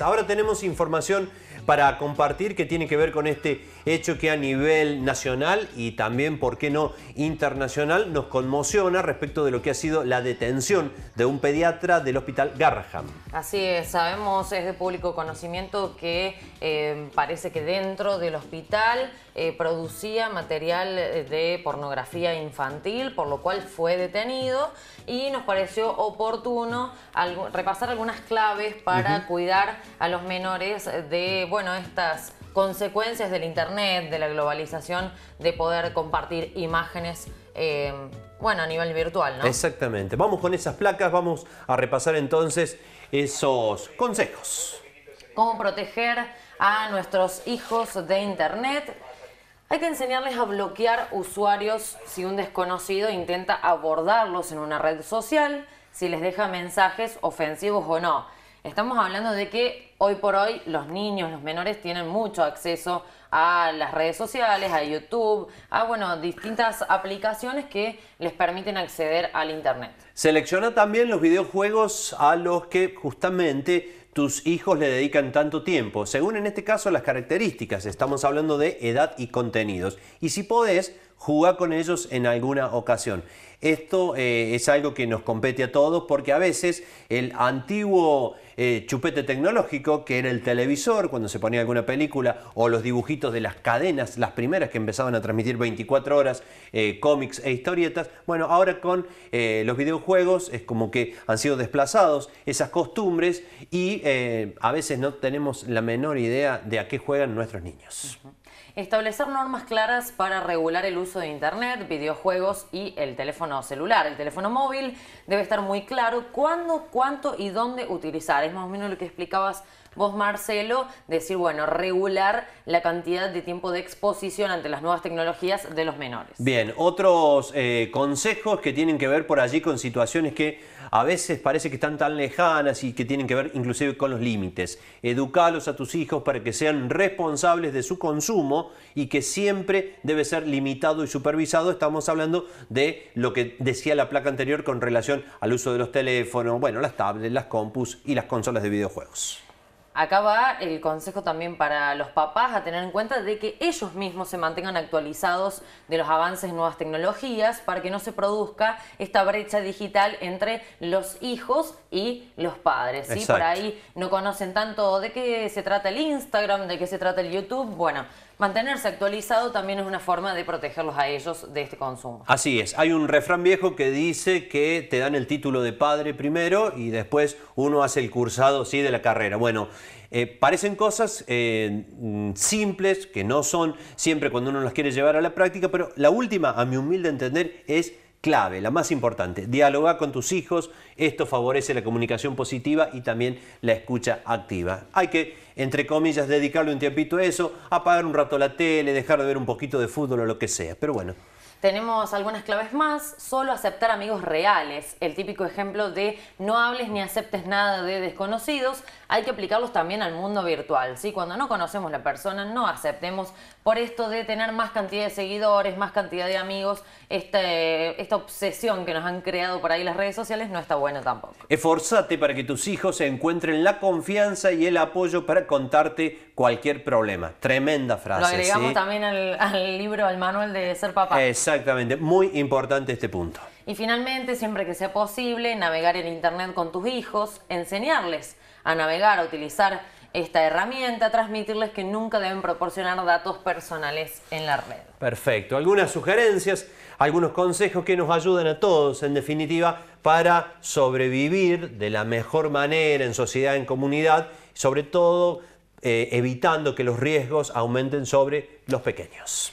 Ahora tenemos información para compartir que tiene que ver con este hecho que a nivel nacional y también, por qué no, internacional nos conmociona respecto de lo que ha sido la detención de un pediatra del hospital Garraham. Así es, sabemos, es de público conocimiento que eh, parece que dentro del hospital eh, producía material eh, de pornografía infantil, por lo cual fue detenido y nos pareció oportuno repasar algunas claves para cuidar a los menores de, bueno, estas consecuencias del Internet, de la globalización, de poder compartir imágenes. Eh, bueno, a nivel virtual, ¿no? Exactamente. Vamos con esas placas, vamos a repasar entonces esos consejos. Cómo proteger a nuestros hijos de Internet. Hay que enseñarles a bloquear usuarios si un desconocido intenta abordarlos en una red social, si les deja mensajes ofensivos o no. Estamos hablando de que hoy por hoy los niños, los menores tienen mucho acceso a las redes sociales, a YouTube, a bueno, distintas aplicaciones que les permiten acceder al Internet. Selecciona también los videojuegos a los que justamente tus hijos le dedican tanto tiempo, según en este caso las características, estamos hablando de edad y contenidos. Y si podés, jugar con ellos en alguna ocasión. Esto eh, es algo que nos compete a todos porque a veces el antiguo eh, chupete tecnológico, que era el televisor cuando se ponía alguna película, o los dibujitos de las cadenas, las primeras que empezaban a transmitir 24 horas, eh, cómics e historietas, bueno, ahora con los videojuegos es como que han sido desplazados esas costumbres y a veces no tenemos la menor idea de a qué juegan nuestros niños establecer normas claras para regular el uso de Internet, videojuegos y el teléfono celular. El teléfono móvil debe estar muy claro cuándo, cuánto y dónde utilizar. Es más o menos lo que explicabas vos, Marcelo, decir, bueno, regular la cantidad de tiempo de exposición ante las nuevas tecnologías de los menores. Bien, otros eh, consejos que tienen que ver por allí con situaciones que a veces parece que están tan lejanas y que tienen que ver inclusive con los límites. Educalos a tus hijos para que sean responsables de su consumo y que siempre debe ser limitado y supervisado. Estamos hablando de lo que decía la placa anterior con relación al uso de los teléfonos, bueno, las tablets, las compus y las consolas de videojuegos. Acá va el consejo también para los papás a tener en cuenta de que ellos mismos se mantengan actualizados de los avances en nuevas tecnologías para que no se produzca esta brecha digital entre los hijos y los padres. ¿sí? Por ahí no conocen tanto de qué se trata el Instagram, de qué se trata el YouTube. Bueno, mantenerse actualizado también es una forma de protegerlos a ellos de este consumo. Así es, hay un refrán viejo que dice que te dan el título de padre primero y después uno hace el cursado sí, de la carrera. Bueno, eh, parecen cosas eh, simples, que no son siempre cuando uno las quiere llevar a la práctica, pero la última, a mi humilde entender, es clave, la más importante. Dialoga con tus hijos, esto favorece la comunicación positiva y también la escucha activa. Hay que, entre comillas, dedicarle un tiempito a eso, apagar un rato la tele, dejar de ver un poquito de fútbol o lo que sea. Pero bueno, tenemos algunas claves más, solo aceptar amigos reales, el típico ejemplo de no hables ni aceptes nada de desconocidos, hay que aplicarlos también al mundo virtual, Cuando no conocemos la persona, no aceptemos por esto de tener más cantidad de seguidores, más cantidad de amigos, este, esta obsesión que nos han creado por ahí las redes sociales no está buena tampoco. Esforzate para que tus hijos encuentren la confianza y el apoyo para contarte cualquier problema. Tremenda frase. Lo agregamos también al, libro, al manual de ser papá. Exacto. Exactamente, muy importante este punto. Y finalmente, siempre que sea posible, navegar en Internet con tus hijos, enseñarles a navegar, a utilizar esta herramienta, transmitirles que nunca deben proporcionar datos personales en la red. Perfecto. Algunas sugerencias, algunos consejos que nos ayuden a todos, en definitiva, para sobrevivir de la mejor manera en sociedad, en comunidad, sobre todo eh, evitando que los riesgos aumenten sobre los pequeños.